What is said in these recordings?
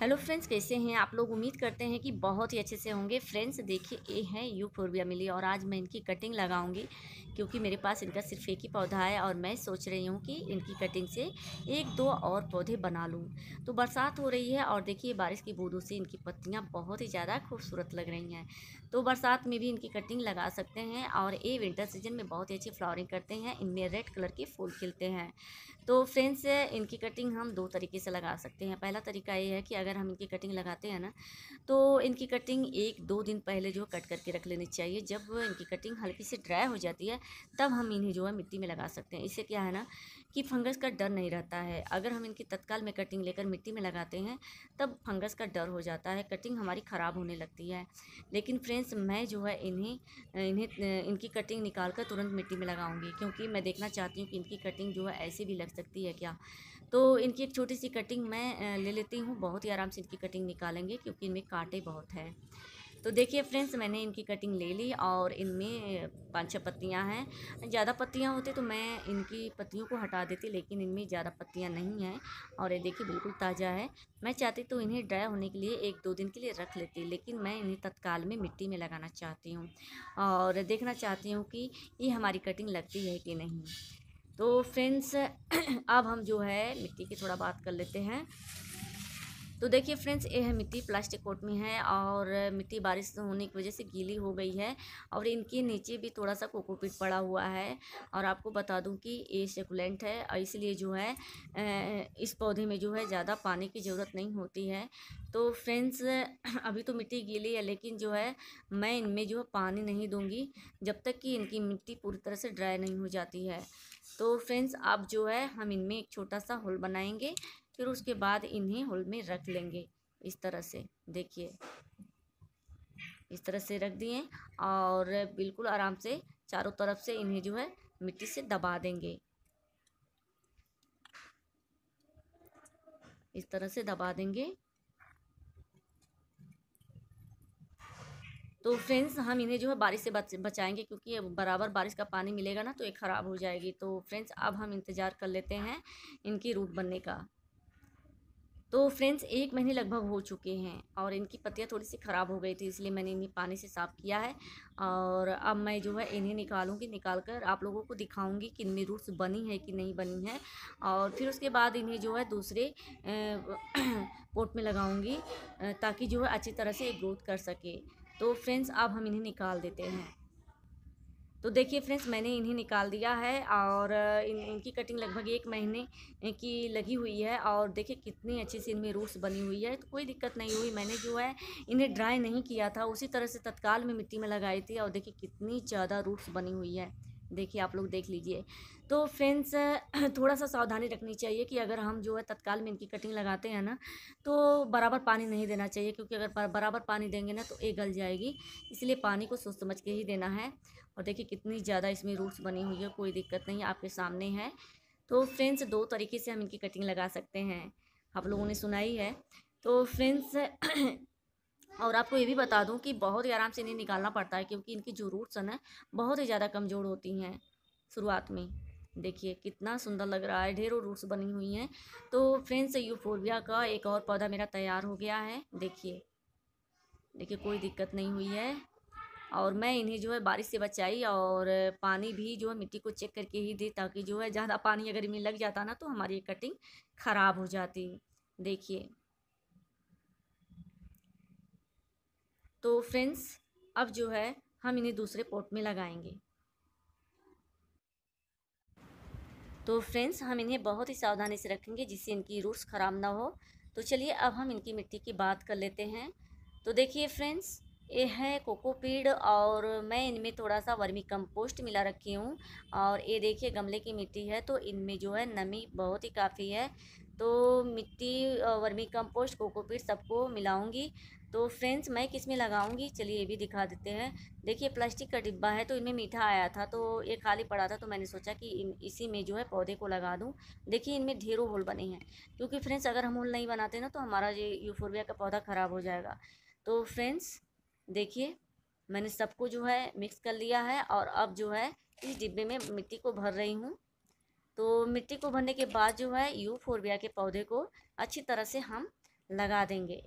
hello friends कैसे हैं आप लोग उम्मीद करते हैं कि बहुत ही अच्छे से होंगे फ्रेंड्स देखिए ये हैं यू फोरबिया मिली और आज मैं इनकी कटिंग लगाऊंगी क्योंकि मेरे पास इनका सिर्फ एक ही पौधा है और मैं सोच रही हूँ कि इनकी कटिंग से एक दो और पौधे बना लूँ तो बरसात हो रही है और देखिए बारिश की बूंदों से इनकी पत्तियाँ बहुत ही ज़्यादा खूबसूरत लग रही हैं तो बरसात में भी इनकी कटिंग लगा सकते हैं और ये विंटर सीजन में बहुत ही अच्छी फ्लावरिंग करते हैं इनमें रेड कलर के फूल खिलते हैं तो फ्रेंड्स इनकी कटिंग हम दो तरीके से लगा सकते हैं पहला तरीका ये है कि अगर हम इनकी कटिंग लगाते हैं ना तो इनकी कटिंग एक दो दिन पहले जो कट करके रख लेनी चाहिए जब इनकी कटिंग हल्की सी ड्राई हो जाती है तब हम इन्हें जो है मिट्टी में लगा सकते हैं इससे क्या है ना कि फंगस का डर नहीं रहता है अगर हम इनकी तत्काल में कटिंग लेकर मिट्टी में लगाते हैं तब फंगस का डर हो जाता है कटिंग हमारी ख़राब होने लगती है लेकिन फ्रेंड्स मैं जो है इन्हें इन्हें इनकी कटिंग निकाल कर तुरंत मिट्टी में लगाऊंगी क्योंकि मैं देखना चाहती हूँ कि इनकी कटिंग जो है ऐसी भी लग सकती है क्या तो इनकी एक छोटी सी कटिंग मैं ले लेती हूँ बहुत ही आराम से इनकी कटिंग निकालेंगे क्योंकि इनमें कांटे बहुत हैं तो देखिए फ्रेंड्स मैंने इनकी कटिंग ले ली और इनमें पाँच छः पत्तियाँ हैं ज़्यादा पत्तियाँ होती तो मैं इनकी पत्तियों को हटा देती लेकिन इनमें ज़्यादा पत्तियाँ नहीं हैं और ये देखिए बिल्कुल ताज़ा है मैं चाहती तो इन्हें ड्राई होने के लिए एक दो दिन के लिए रख लेती लेकिन मैं इन्हें तत्काल में मिट्टी में लगाना चाहती हूँ और देखना चाहती हूँ कि ये हमारी कटिंग लगती है कि नहीं तो फ्रेंड्स अब हम जो है मिट्टी की थोड़ा बात कर लेते हैं तो देखिए फ्रेंड्स ये है मिट्टी प्लास्टिक कोट में है और मिट्टी बारिश होने की वजह से गीली हो गई है और इनके नीचे भी थोड़ा सा कोकोपीट पड़ा हुआ है और आपको बता दूं कि ये सेकुलेंट है और इसलिए जो है इस पौधे में जो है ज़्यादा पानी की ज़रूरत नहीं होती है तो फ्रेंड्स अभी तो मिट्टी गीली है लेकिन जो है मैं इनमें जो है पानी नहीं दूँगी जब तक कि इनकी मिट्टी पूरी तरह से ड्राई नहीं हो जाती है तो फ्रेंड्स आप जो है हम इनमें एक छोटा सा होल बनाएंगे फिर उसके बाद इन्हें होल में रख लेंगे इस तरह से देखिए इस तरह से रख दिए और बिल्कुल आराम से चारों तरफ से इन्हें जो है मिट्टी से दबा देंगे इस तरह से दबा देंगे तो फ्रेंड्स हम इन्हें जो है बारिश से बचाएंगे क्योंकि बराबर बारिश का पानी मिलेगा ना तो ये ख़राब हो जाएगी तो फ्रेंड्स अब हम इंतज़ार कर लेते हैं इनकी रूट बनने का तो फ्रेंड्स एक महीने लगभग हो चुके हैं और इनकी पत्तियाँ थोड़ी सी ख़राब हो गई थी इसलिए मैंने इन्हें पानी से साफ़ किया है और अब मैं जो है इन्हें निकालूंगी निकाल कर आप लोगों को दिखाऊंगी कि इनमें रूट्स बनी है कि नहीं बनी है और फिर उसके बाद इन्हें जो है दूसरे पोट में लगाऊंगी ताकि जो है अच्छी तरह से ग्रोथ कर सके तो फ्रेंड्स अब हम इन्हें निकाल देते हैं तो देखिए फ्रेंड्स मैंने इन्हें निकाल दिया है और इन इनकी कटिंग लगभग एक महीने की लगी हुई है और देखिए कितनी अच्छी सी इनमें रूट्स बनी हुई है तो कोई दिक्कत नहीं हुई मैंने जो है इन्हें ड्राई नहीं किया था उसी तरह से तत्काल में मिट्टी में लगाई थी और देखिए कितनी ज़्यादा रूट्स बनी हुई है देखिए आप लोग देख लीजिए तो फ्रेंड्स थोड़ा सा सावधानी रखनी चाहिए कि अगर हम जो है तत्काल में इनकी कटिंग लगाते हैं ना तो बराबर पानी नहीं देना चाहिए क्योंकि अगर बराबर पानी देंगे ना तो ये गल जाएगी इसलिए पानी को सोच समझ के ही देना है और देखिए कितनी ज़्यादा इसमें रूट्स बनी हुई है कोई दिक्कत नहीं आपके सामने है तो फ्रेंड्स दो तरीके से हम इनकी कटिंग लगा सकते हैं आप लोगों ने सुनाई है तो फ्रेंड्स और आपको ये भी बता दूं कि बहुत ही आराम से इन्हें निकालना पड़ता है क्योंकि इनकी जो रूट्स हैं बहुत ही ज़्यादा कमज़ोर होती हैं शुरुआत में देखिए कितना सुंदर लग रहा है ढेरों रूट्स बनी हुई हैं तो फ्रेंड्स यूफोरबिया का एक और पौधा मेरा तैयार हो गया है देखिए देखिए कोई दिक्कत नहीं हुई है और मैं इन्हें जो है बारिश से बचाई और पानी भी जो है मिट्टी को चेक करके ही दी ताकि जो है ज़्यादा पानी अगर इनमें लग जाता ना तो हमारी ये कटिंग ख़राब हो जाती देखिए तो फ्रेंड्स अब जो है हम इन्हें दूसरे पॉट में लगाएंगे तो फ्रेंड्स हम इन्हें बहुत ही सावधानी से रखेंगे जिससे इनकी रूट्स ख़राब ना हो तो चलिए अब हम इनकी मिट्टी की बात कर लेते हैं तो देखिए फ्रेंड्स ये है कोकोपीड और मैं इनमें थोड़ा सा वर्मी कंपोस्ट मिला रखी हूँ और ये देखिए गमले की मिट्टी है तो इनमें जो है नमी बहुत ही काफ़ी है तो मिट्टी वर्मी कंपोस्ट कोकोपीट सबको मिलाऊंगी तो फ्रेंड्स मैं किस में लगाऊंगी चलिए ये भी दिखा देते हैं देखिए प्लास्टिक का डिब्बा है तो इनमें मीठा आया था तो ये खाली पड़ा था तो मैंने सोचा कि इन इसी में जो है पौधे को लगा दूं देखिए इनमें ढेरों होल बने हैं क्योंकि फ्रेंड्स अगर हम होल नहीं बनाते ना तो हमारा ये यूफोरबिया का पौधा ख़राब हो जाएगा तो फ्रेंड्स देखिए मैंने सबको जो है मिक्स कर लिया है और अब जो है इस डिब्बे में मिट्टी को भर रही हूँ तो मिट्टी को भरने के बाद जो है यू फोरबिया के पौधे को अच्छी तरह से हम लगा देंगे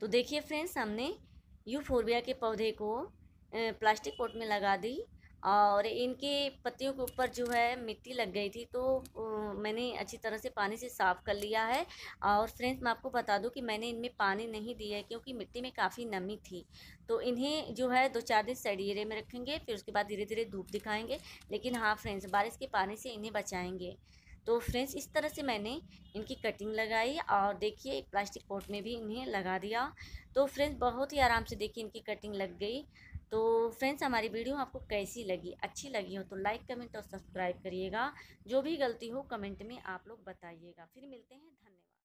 तो देखिए फ्रेंड्स हमने यू फोरबिया के पौधे को प्लास्टिक पोट में लगा दी और इनके पत्तियों के ऊपर जो है मिट्टी लग गई थी तो मैंने अच्छी तरह से पानी से साफ़ कर लिया है और फ्रेंड्स मैं आपको बता दूं कि मैंने इनमें पानी नहीं दिया है क्योंकि मिट्टी में काफ़ी नमी थी तो इन्हें जो है दो चार दिन सड़ियरे में रखेंगे फिर उसके बाद धीरे धीरे धूप दिखाएंगे लेकिन हाँ फ्रेंड्स बारिश के पानी से इन्हें बचाएँगे तो फ्रेंड्स इस तरह से मैंने इनकी कटिंग लगाई और देखिए एक प्लास्टिक पोट में भी इन्हें लगा दिया तो फ्रेंड्स बहुत ही आराम से देखिए इनकी कटिंग लग गई तो फ्रेंड्स हमारी वीडियो आपको कैसी लगी अच्छी लगी हो तो लाइक कमेंट और सब्सक्राइब करिएगा जो भी गलती हो कमेंट में आप लोग बताइएगा फिर मिलते हैं धन्यवाद